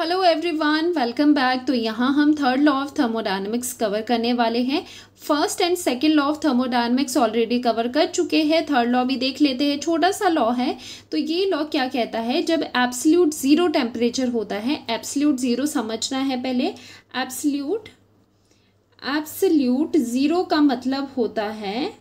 hello everyone welcome back तो यहाँ हम third law of thermodynamics cover करने वाले हैं first and second law of thermodynamics already cover कर चुके हैं थर्ड लॉ भी देख लेते हैं छोटा सा लॉ है तो ये लॉ क्या कहता है जब एब्सल्यूट ज़ीरो टेम्परेचर होता है एब्सल्यूट ज़ीरो समझना है पहले एब्सल्यूट एब्सल्यूट ज़ीरो का मतलब होता है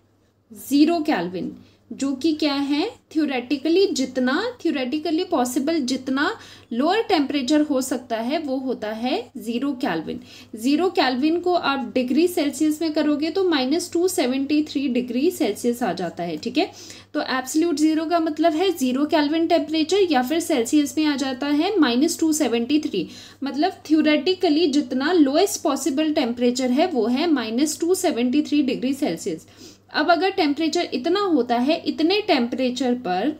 ज़ीरो कैलविन जो कि क्या है थ्योरेटिकली जितना थ्योरेटिकली पॉसिबल जितना लोअर टेम्परेचर हो सकता है वो होता है ज़ीरो कैलविन ज़ीरो कैलविन को आप डिग्री सेल्सियस में करोगे तो minus two seventy three degree Celsius आ जाता है ठीक है तो एब्सोल्यूट ज़ीरो का मतलब है ज़ीरो कैलविन टेम्परेचर या फिर सेल्सियस में आ जाता है माइनस टू सेवेंटी थ्री मतलब थ्योरेटिकली जितना लोएस्ट पॉसिबल टेम्परेचर है वो है minus two seventy three degree Celsius अब अगर टेम्परेचर इतना होता है इतने टेम्परेचर पर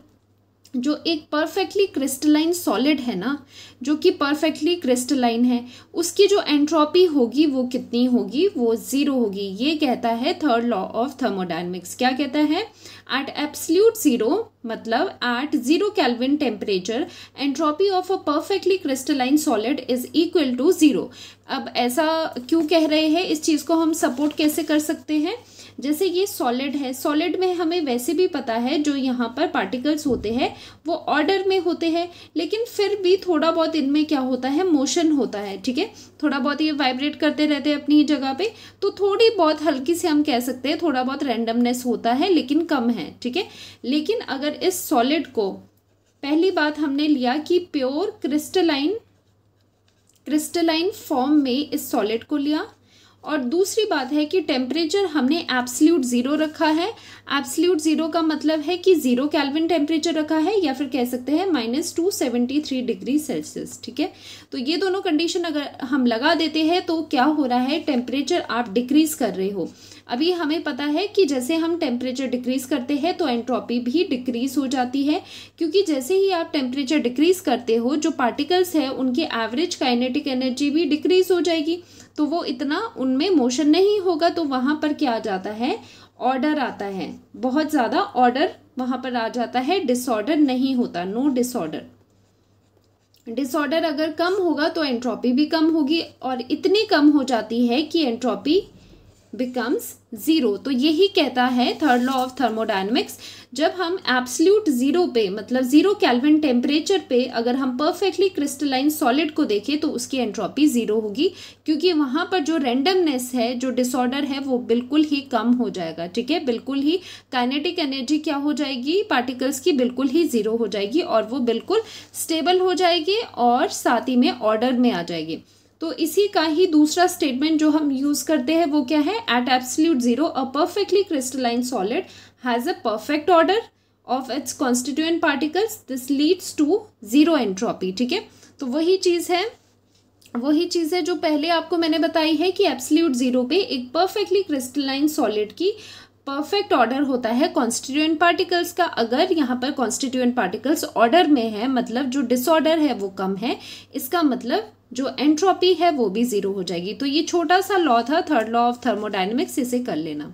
जो एक परफेक्टली क्रिस्टलाइन सॉलिड है ना जो कि परफेक्टली क्रिस्टलाइन है उसकी जो एंट्रोपी होगी वो कितनी होगी वो ज़ीरो होगी ये कहता है थर्ड लॉ ऑफ थर्मोडाइनमिक्स क्या कहता है एट एब्सल्यूट ज़ीरो मतलब at zero kelvin temperature entropy of a perfectly crystalline solid is equal to zero अब ऐसा क्यों कह रहे हैं इस चीज़ को हम सपोर्ट कैसे कर सकते हैं जैसे ये सॉलिड है सॉलिड में हमें वैसे भी पता है जो यहाँ पर पार्टिकल्स होते हैं वो ऑर्डर में होते हैं लेकिन फिर भी थोड़ा बहुत इनमें क्या होता है मोशन होता है ठीक है थोड़ा बहुत ये वाइब्रेट करते रहते हैं अपनी जगह पे तो थोड़ी बहुत हल्की से हम कह सकते हैं थोड़ा बहुत रैंडमनेस होता है लेकिन कम है ठीक है लेकिन अगर इस सॉलिड को पहली बात हमने लिया कि प्योर क्रिस्टलाइन क्रिस्टलाइन फॉर्म में इस सॉलिड को लिया और दूसरी बात है कि टेम्परेचर हमने एब्सल्यूट ज़ीरो रखा है एब्सल्यूट ज़ीरो का मतलब है कि ज़ीरो कैलविन टेम्परेचर रखा है या फिर कह सकते हैं minus two seventy three degree Celsius ठीक है तो ये दोनों कंडीशन अगर हम लगा देते हैं तो क्या हो रहा है टेम्परेचर आप डिक्रीज़ कर रहे हो अभी हमें पता है कि जैसे हम टेम्परेचर डिक्रीज करते हैं तो एंट्रोपी भी डिक्रीज हो जाती है क्योंकि जैसे ही आप टेम्परेचर डिक्रीज करते हो जो पार्टिकल्स है उनकी एवरेज काइनेटिक एनर्जी भी डिक्रीज हो जाएगी तो वो इतना उनमें मोशन नहीं होगा तो वहाँ पर क्या आ जाता है ऑर्डर आता है बहुत ज़्यादा ऑर्डर वहाँ पर आ जाता है डिसऑर्डर नहीं होता नो डिसऑर्डर डिसऑर्डर अगर कम होगा तो एंट्रोपी भी कम होगी और इतनी कम हो जाती है कि एंट्रोपी बिकम्स ज़ीरो तो यही कहता है थर्ड लॉ ऑफ थर्मोडाइनमिक्स जब हम एब्सल्यूट ज़ीरो पे मतलब ज़ीरो कैलविन टेम्परेचर पे अगर हम परफेक्टली क्रिस्टलाइन सॉलिड को देखें तो उसकी एंट्रोपी ज़ीरो होगी क्योंकि वहाँ पर जो रेंडमनेस है जो डिसऑर्डर है वो बिल्कुल ही कम हो जाएगा ठीक है बिल्कुल ही काइनेटिक एनर्जी क्या हो जाएगी पार्टिकल्स की बिल्कुल ही ज़ीरो हो जाएगी और वो बिल्कुल स्टेबल हो जाएगी और साथ ही में ऑर्डर में आ जाएगी तो इसी का ही दूसरा स्टेटमेंट जो हम यूज करते हैं वो क्या है at absolute zero a perfectly crystalline solid has a perfect order of its constituent particles this leads to zero entropy ठीक है तो वही चीज़ है वही चीज़ है जो पहले आपको मैंने बताई है कि एब्सल्यूट ज़ीरो पे एक परफेक्टली क्रिस्टलाइन सॉलिड की परफेक्ट ऑर्डर होता है कॉन्स्टिट्यूएंट पार्टिकल्स का अगर यहाँ पर कॉन्स्टिट्यूएंट पार्टिकल्स ऑर्डर में है मतलब जो डिसऑर्डर है वो कम है इसका मतलब जो एंट्रोपी है वो भी जीरो हो जाएगी तो ये छोटा सा लॉ था थर्ड लॉ ऑफ थर्मोडाइनमिक्स इसे कर लेना